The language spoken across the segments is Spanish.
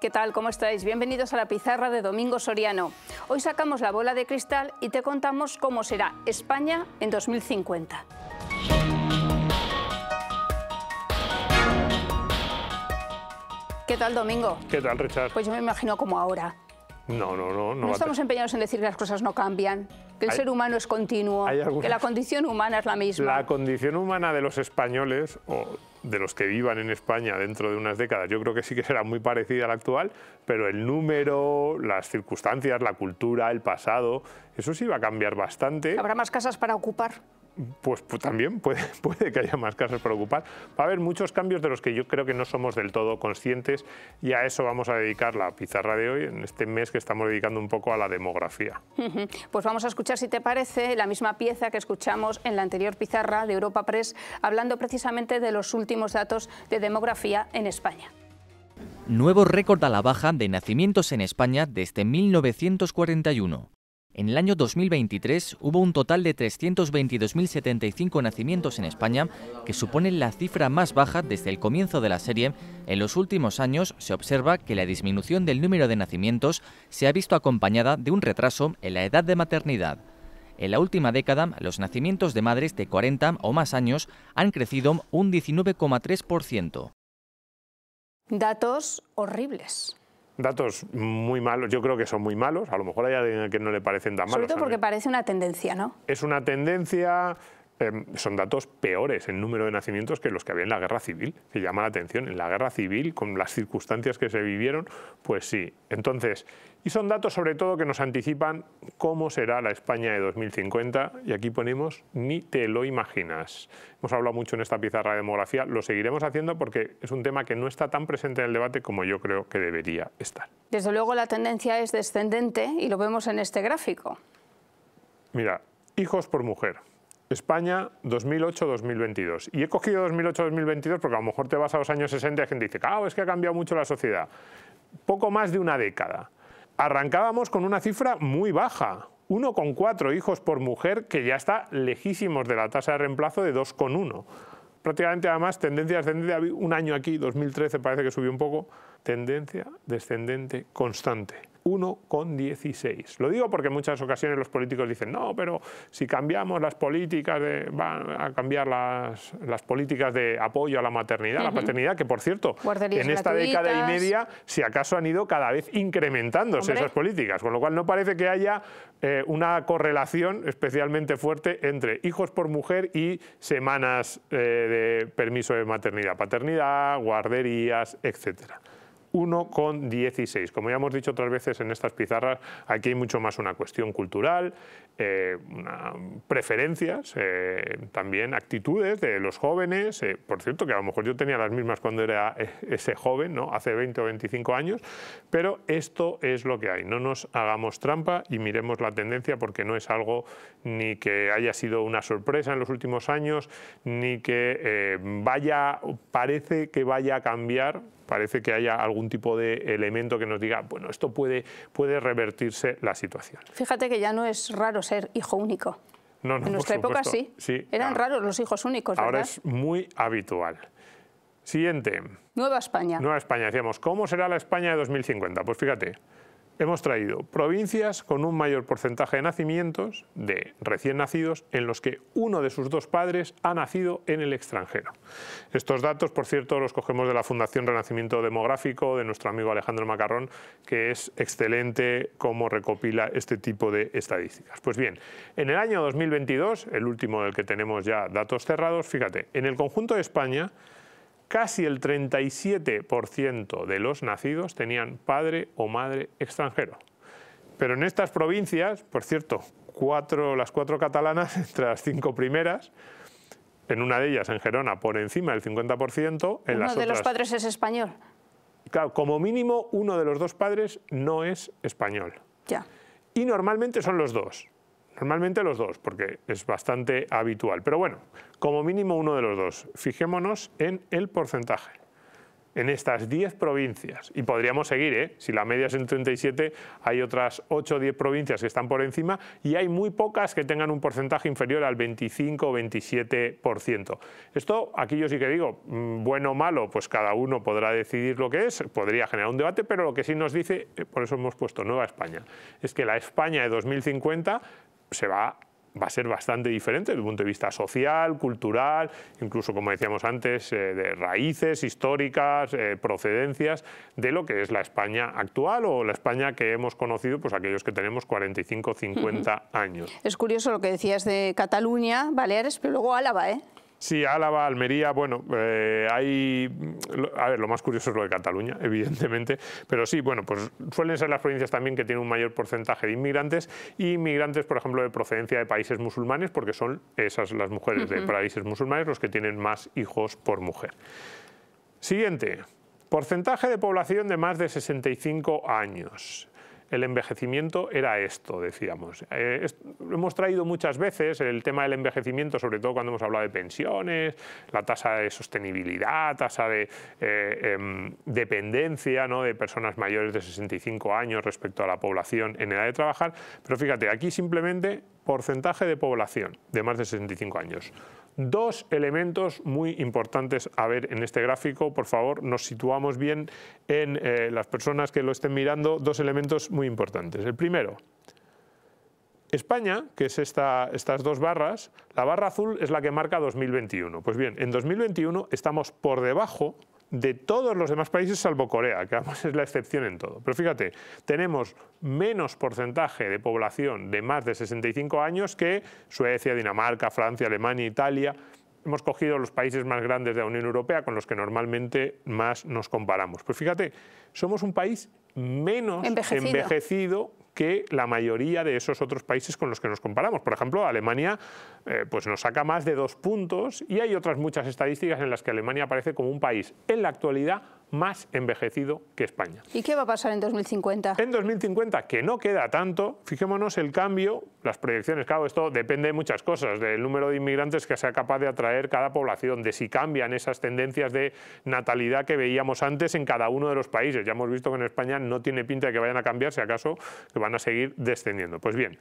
¿Qué tal? ¿Cómo estáis? Bienvenidos a la pizarra de Domingo Soriano. Hoy sacamos la bola de cristal y te contamos cómo será España en 2050. ¿Qué tal, Domingo? ¿Qué tal, Richard? Pues yo me imagino como ahora. No, no, no. No, estamos empeñados en decir que las cosas no cambian, que el ser humano es continuo, que la condición humana es la misma. La condición humana de los españoles, o de los que vivan en España dentro de unas décadas, yo creo que sí que será muy parecida a la actual, pero el número, las circunstancias, la cultura, el pasado, eso sí va a cambiar bastante. ¿Habrá más casas para ocupar? Pues, pues, también puede, que haya más casos por ocupar. Va a haber muchos cambios de los que yo creo que no somos del todo conscientes y a eso vamos a dedicar la pizarra de hoy, en este mes que estamos dedicando un poco a la demografía. Pues vamos a escuchar, si te parece, la misma pieza que escuchamos en la anterior pizarra de Europa Press, hablando precisamente de los últimos datos de demografía en España. Nuevo récord a la baja de nacimientos en España desde 1941. En el año 2023 hubo un total de 322.075 nacimientos en España, que suponen la cifra más baja desde el comienzo de la serie. En los últimos años se observa que la disminución del número de nacimientos se ha visto acompañada de un retraso en la edad de maternidad. En la última década, los nacimientos de madres de 40 o más años han crecido un 19,3%. Datos horribles datos muy malos, yo creo que son muy malos, a lo mejor hay alguien que no le parecen tan malos. Sobre todo porque parece una tendencia, ¿no? Es una tendencia, Em, son datos peores en número de nacimientos que los que había en la guerra civil, Se llama la atención. En la guerra civil, con las circunstancias que se vivieron, pues sí. Entonces, y son datos sobre todo que nos anticipan cómo será la España de 2050, y aquí ponemos ni te lo imaginas. Hemos hablado mucho en esta pizarra de demografía, lo seguiremos haciendo porque es un tema que no está tan presente en el debate como yo creo que debería estar. Desde luego la tendencia es descendente y lo vemos en este gráfico. Mira, hijos por mujer, España 2008-2022. Y he cogido 2008-2022 porque a lo mejor te vas a los años 60 y la gente dice, claro, es que ha cambiado mucho la sociedad. Poco más de una década. Arrancábamos con una cifra muy baja, 1,4 hijos por mujer, que ya está lejísimos de la tasa de reemplazo de 2,1. Prácticamente además tendencia descendente, un año aquí, 2013 parece que subió un poco, tendencia descendente constante. 1,16. Lo digo porque en muchas ocasiones los políticos dicen, no, pero si cambiamos las políticas, de, van a cambiar las, las políticas de apoyo a la maternidad, la paternidad, que por cierto, en esta década y media, si acaso han ido cada vez incrementándose esas políticas, con lo cual no parece que haya eh, una correlación especialmente fuerte entre hijos por mujer y semanas eh, de permiso de maternidad, paternidad, guarderías, etcétera. 1,16. Como ya hemos dicho otras veces en estas pizarras, aquí hay mucho más una cuestión cultural, eh, preferencias, eh, también actitudes de los jóvenes. Eh, por cierto, que a lo mejor yo tenía las mismas cuando era ese joven, ¿no? hace 20 o 25 años, pero esto es lo que hay. No nos hagamos trampa y miremos la tendencia porque no es algo ni que haya sido una sorpresa en los últimos años, ni que vaya, parece que vaya a cambiar parece que haya algún tipo de elemento que nos diga, bueno, esto puede, puede revertirse la situación. Fíjate que ya no es raro ser hijo único. No, en nuestra época sí. sí. Eran raros los hijos únicos. ¿verdad? Ahora es muy habitual. Siguiente. Nueva España. Nueva España. Decíamos, ¿cómo será la España de 2050? Pues fíjate, hemos traído provincias con un mayor porcentaje de nacimientos de recién nacidos en los que uno de sus dos padres ha nacido en el extranjero. Estos datos, por cierto, los cogemos de la Fundación Renacimiento Demográfico, de nuestro amigo Alejandro Macarrón, que es excelente cómo recopila este tipo de estadísticas. Pues bien, en el año 2022, el último del que tenemos ya datos cerrados, fíjate, en el conjunto de España, Casi el 37% de los nacidos tenían padre o madre extranjero. Pero en estas provincias, por cierto, las cuatro catalanas, entre las cinco primeras, en una de ellas, en Gerona, por encima del 50%. En uno de los padres es español. Claro, como mínimo uno de los dos padres no es español. Ya. Y normalmente son los dos. Normalmente los dos, porque es bastante habitual. Pero bueno, como mínimo uno de los dos. Fijémonos en el porcentaje en estas 10 provincias, y podríamos seguir, ¿eh? si la media es en 37, hay otras 8 o 10 provincias que están por encima y hay muy pocas que tengan un porcentaje inferior al 25 o 27%. Esto, aquí yo sí que digo, mm, bueno o malo, pues cada uno podrá decidir lo que es, podría generar un debate, pero lo que sí nos dice, eh, por eso hemos puesto Nueva España, es que la España de 2050 se va va a ser bastante diferente desde el punto de vista social, cultural, incluso, como decíamos antes, eh, de raíces históricas, eh, procedencias, de lo que es la España actual o la España que hemos conocido, pues aquellos que tenemos 45, 50 años. Es curioso lo que decías de Cataluña, Baleares, pero luego Álava, ¿eh? Sí, Álava, Almería, bueno, eh, hay... A ver, lo más curioso es lo de Cataluña, evidentemente, pero sí, bueno, pues suelen ser las provincias también que tienen un mayor porcentaje de inmigrantes y inmigrantes, por ejemplo, de procedencia de países musulmanes, porque son esas las mujeres de países musulmanes los que tienen más hijos por mujer. Siguiente, porcentaje de población de más de 65 años el envejecimiento era esto, decíamos. Eh, hemos traído muchas veces el tema del envejecimiento, sobre todo cuando hemos hablado de pensiones, la tasa de sostenibilidad, tasa de eh, em, dependencia ¿no? de personas mayores de 65 años respecto a la población en edad de trabajar, pero fíjate, aquí simplemente porcentaje de población de más de 65 años. Dos elementos muy importantes a ver en este gráfico, por favor, nos situamos bien en eh, las personas que lo estén mirando, dos elementos muy importantes. El primero, España, que es esta, estas dos barras, la barra azul es la que marca 2021. Pues bien, en 2021 estamos por debajo de todos los demás países salvo Corea, que además es la excepción en todo. Pero fíjate, tenemos menos porcentaje de población de más de 65 años que Suecia, Dinamarca, Francia, Alemania, Italia hemos cogido los países más grandes de la Unión Europea con los que normalmente más nos comparamos. Pues fíjate, somos un país menos envejecido, que la mayoría de esos otros países con los que nos comparamos. Por ejemplo, Alemania eh, pues nos saca más de dos puntos y hay otras muchas estadísticas en las que Alemania aparece como un país en la actualidad más envejecido que España. ¿Y qué va a pasar en 2050? En 2050, que no queda tanto, fijémonos el cambio, las proyecciones, claro, esto depende de muchas cosas, del número de inmigrantes que sea capaz de atraer cada población, de si cambian esas tendencias de natalidad que veíamos antes en cada uno de los países. Ya hemos visto que en España no tiene pinta de que vayan a cambiar, si acaso que van a seguir descendiendo. Pues bien,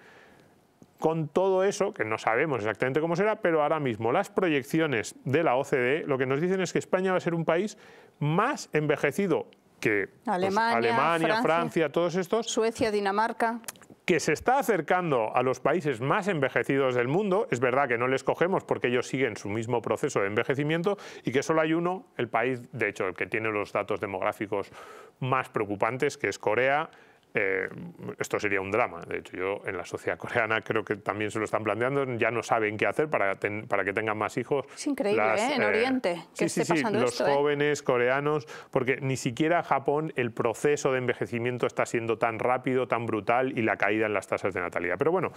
con todo eso, que no sabemos exactamente cómo será, pero ahora mismo las proyecciones de la OCDE lo que nos dicen es que España va a ser un país más envejecido que pues, Alemania, Francia, Francia, todos estos. Suecia, Dinamarca que se está acercando a los países más envejecidos del mundo. Es verdad que no les cogemos porque ellos siguen su mismo proceso de envejecimiento y que solo hay uno, el país, de hecho, el que tiene los datos demográficos más preocupantes, que es Corea, eh, esto sería un drama. De hecho, yo en la sociedad coreana creo que también se lo están planteando, ya no saben qué hacer para, para que tengan más hijos. Es increíble, ¿eh? En eh, Oriente, que esté pasando esto, los ¿eh? jóvenes coreanos, porque ni siquiera Japón el proceso de envejecimiento está siendo tan rápido, tan brutal y la caída en las tasas de natalidad. Pero bueno,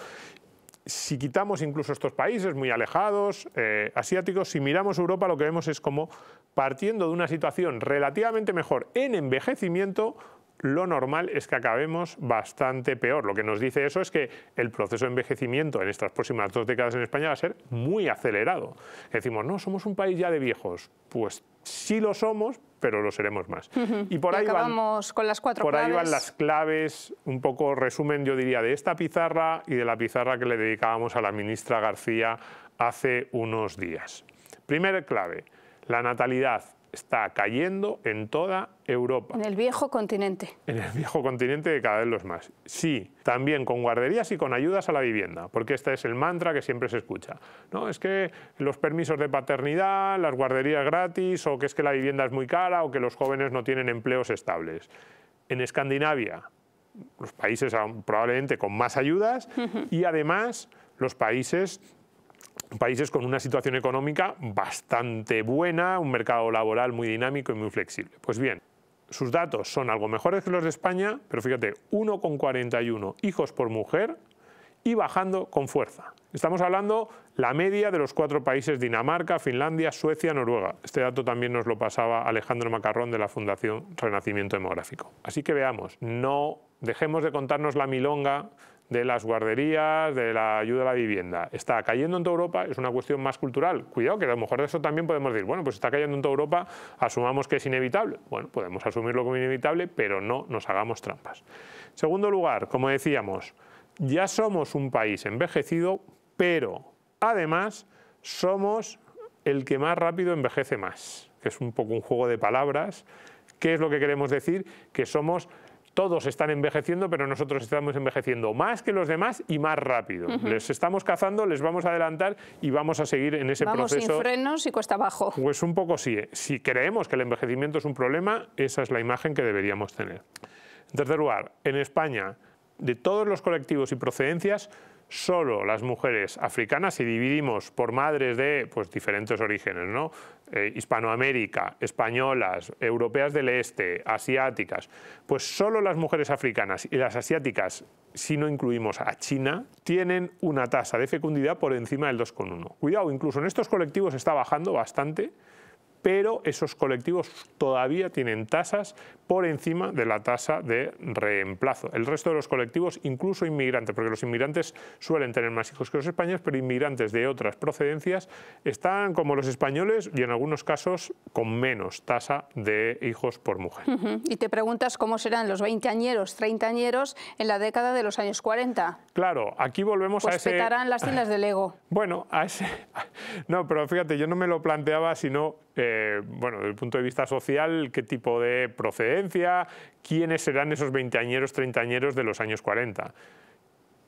si quitamos incluso estos países muy alejados, asiáticos, si miramos Europa lo que vemos es como partiendo de una situación relativamente mejor en envejecimiento, lo normal es que acabemos bastante peor. Lo que nos dice eso es que el proceso de envejecimiento en estas próximas dos décadas en España va a ser muy acelerado. Decimos, no, somos un país ya de viejos. Pues sí lo somos, pero lo seremos más. Y por ahí acabamos con las cuatro por ahí van las claves, un poco resumen, yo diría, de esta pizarra y de la pizarra que le dedicábamos a la ministra García hace unos días. Primera clave, la natalidad está cayendo en toda Europa. En el viejo continente. En el viejo continente de cada vez los más. Sí, también con guarderías y con ayudas a la vivienda, porque este es el mantra que siempre se escucha. No, es que los permisos de paternidad, las guarderías gratis, o que es que la vivienda es muy cara, o que los jóvenes no tienen empleos estables. En Escandinavia, los países probablemente con más ayudas, y además los países países con una situación económica bastante buena, un mercado laboral muy dinámico y muy flexible. Pues bien, sus datos son algo mejores que los de España, pero fíjate, 1,41 hijos por mujer y bajando con fuerza. Estamos hablando la media de los cuatro países, Dinamarca, Finlandia, Suecia, Noruega. Este dato también nos lo pasaba Alejandro Macarrón de la Fundación Renacimiento Demográfico. Así que veamos, no dejemos de contarnos la milonga de las guarderías, de la ayuda a la vivienda, está cayendo en toda Europa, es una cuestión más cultural. Cuidado, que a lo mejor de eso también podemos decir, bueno, pues está cayendo en toda Europa, asumamos que es inevitable. Bueno, podemos asumirlo como inevitable, pero no nos hagamos trampas. Segundo lugar, como decíamos, ya somos un país envejecido, pero además somos el que más rápido envejece más, que es un poco un juego de palabras. ¿Qué es lo que queremos decir? Que somos todos están envejeciendo, pero nosotros estamos envejeciendo más que los demás y más rápido. Les estamos cazando, les vamos a adelantar y vamos a seguir en ese proceso. Vamos sin frenos y cuesta abajo. Pues un poco sí. ¿eh? Si creemos que el envejecimiento es un problema, esa es la imagen que deberíamos tener. En tercer lugar, en España, de todos los colectivos y procedencias, solo las mujeres africanas, si dividimos por madres de pues, diferentes orígenes, ¿no? Eh, Hispanoamérica, españolas, europeas del este, asiáticas, pues solo las mujeres africanas y las asiáticas, si no incluimos a China, tienen una tasa de fecundidad por encima del 2,1. Cuidado, incluso en estos colectivos está bajando bastante pero esos colectivos todavía tienen tasas por encima de la tasa de reemplazo. El resto de los colectivos, incluso inmigrantes, porque los inmigrantes suelen tener más hijos que los españoles, pero inmigrantes de otras procedencias están como los españoles y en algunos casos con menos tasa de hijos por mujer. Y te preguntas cómo serán los 20 añeros, añeros en la década de los años 40. Claro, aquí volvemos a pues ese... petarán las tiendas del ego. Bueno, a ese... No, pero fíjate, yo no me lo planteaba, sino eh, bueno, desde el punto de vista social, qué tipo de procedencia, quiénes serán esos veinteañeros, treintañeros de los años 40.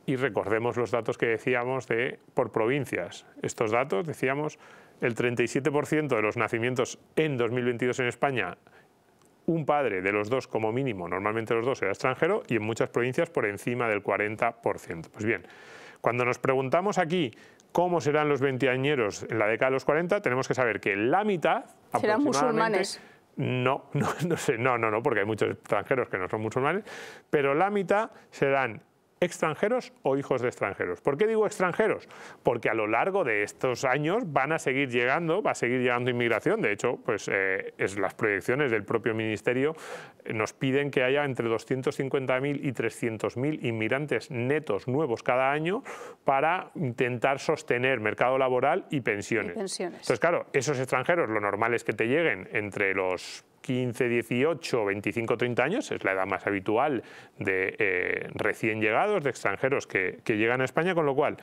Y recordemos los datos que decíamos de por provincias. Estos datos, decíamos, el 37% de los nacimientos en 2022 en España, un padre de los dos como mínimo, normalmente los dos era extranjero, y en muchas provincias por encima del 40%. Pues bien, cuando nos preguntamos aquí cómo serán los veinteañeros en la década de los 40, tenemos que saber que la mitad... Serán musulmanes. No, no, no sé, no, no, no, porque hay muchos extranjeros que no son musulmanes, pero la mitad serán extranjeros o hijos de extranjeros. ¿Por qué digo extranjeros? Porque a lo largo de estos años van a seguir llegando, va a seguir llegando inmigración. De hecho, pues eh, las proyecciones del propio Ministerio nos piden que haya entre 250.000 y 300.000 inmigrantes netos nuevos cada año para intentar sostener mercado laboral y pensiones. y pensiones. Entonces, claro, esos extranjeros lo normal es que te lleguen entre los 15, 18, 25, 30 años, es la edad más habitual de eh, recién llegados, de extranjeros que, llegan a España, con lo cual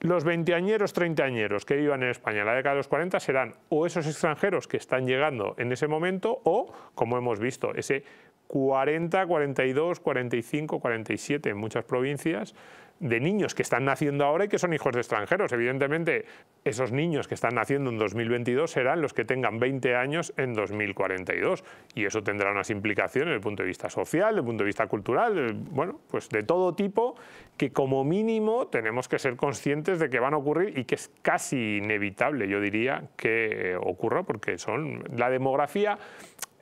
los veinteañeros, añeros que vivan en España en la década de los 40 serán o esos extranjeros que están llegando en ese momento o, como hemos visto, ese 40, 42, 45, 47 en muchas provincias, de niños que están naciendo ahora y que son hijos de extranjeros. Evidentemente, esos niños que están naciendo en 2022 serán los que tengan 20 años en 2042 y eso tendrá unas implicaciones desde el punto de vista social, desde el punto de vista cultural, de, eh, bueno, pues de todo tipo que como mínimo tenemos que ser conscientes de que van a ocurrir y que es casi inevitable, yo diría, que eh, ocurra porque son la demografía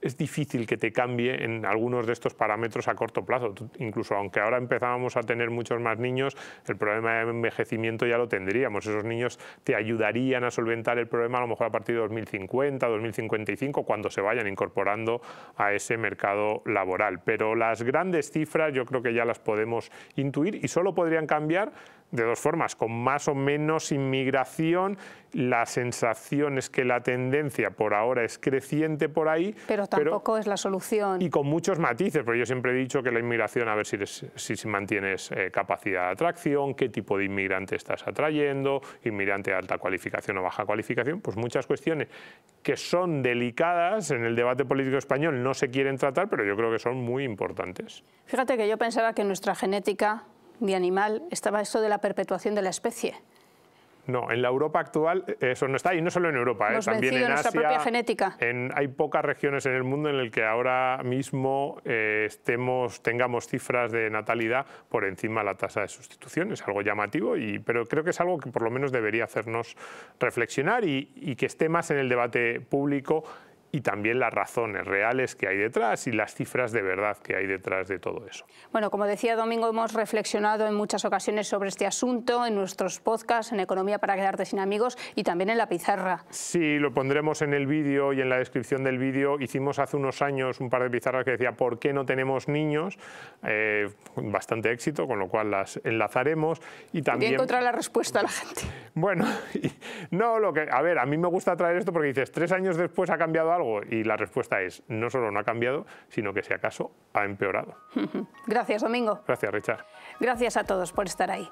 es difícil que te cambie en algunos de estos parámetros a corto plazo. incluso aunque ahora empezábamos a tener muchos más niños, el problema de envejecimiento ya lo tendríamos. Esos niños te ayudarían a solventar el problema a lo mejor a partir de 2050, 2055, cuando se vayan incorporando a ese mercado laboral. Pero las grandes cifras yo creo que ya las podemos intuir y solo podrían cambiar de dos formas, con más o menos inmigración, la sensación es que la tendencia por ahora es creciente por ahí. Pero tampoco es la solución. Y con muchos matices, porque yo siempre he dicho que la inmigración, a ver si, si mantienes eh, capacidad de atracción, qué tipo de inmigrante estás atrayendo, inmigrante de alta cualificación o baja cualificación, pues muchas cuestiones que son delicadas en el debate político español, no se quieren tratar, pero yo creo que son muy importantes. Fíjate que yo pensaba que nuestra genética de animal estaba eso de la perpetuación de la especie. No, en la Europa actual eso no está, y no solo en Europa, eh, también en Asia. genética. En, hay pocas regiones en el mundo en el que ahora mismo eh, estemos, tengamos cifras de natalidad por encima de la tasa de sustitución, es algo llamativo, y, pero creo que es algo que por lo menos debería hacernos reflexionar y, y que esté más en el debate público y también las razones reales que hay detrás y las cifras de verdad que hay detrás de todo eso. Bueno, como decía Domingo, hemos reflexionado en muchas ocasiones sobre este asunto en nuestros podcasts, en Economía para quedarte sin amigos y también en la pizarra. Sí, lo pondremos en el vídeo y en la descripción del vídeo. Hicimos hace unos años un par de pizarras que decía ¿por qué no tenemos niños? Eh, bastante éxito, con lo cual las enlazaremos y también... encontrar la respuesta a la gente. Bueno, no, lo que... A ver, a mí me gusta traer esto porque dices, tres años después ha cambiado algo y la respuesta es, no solo no ha cambiado, sino que si acaso ha empeorado. Gracias, Domingo. Gracias, Richard. Gracias a todos por estar ahí.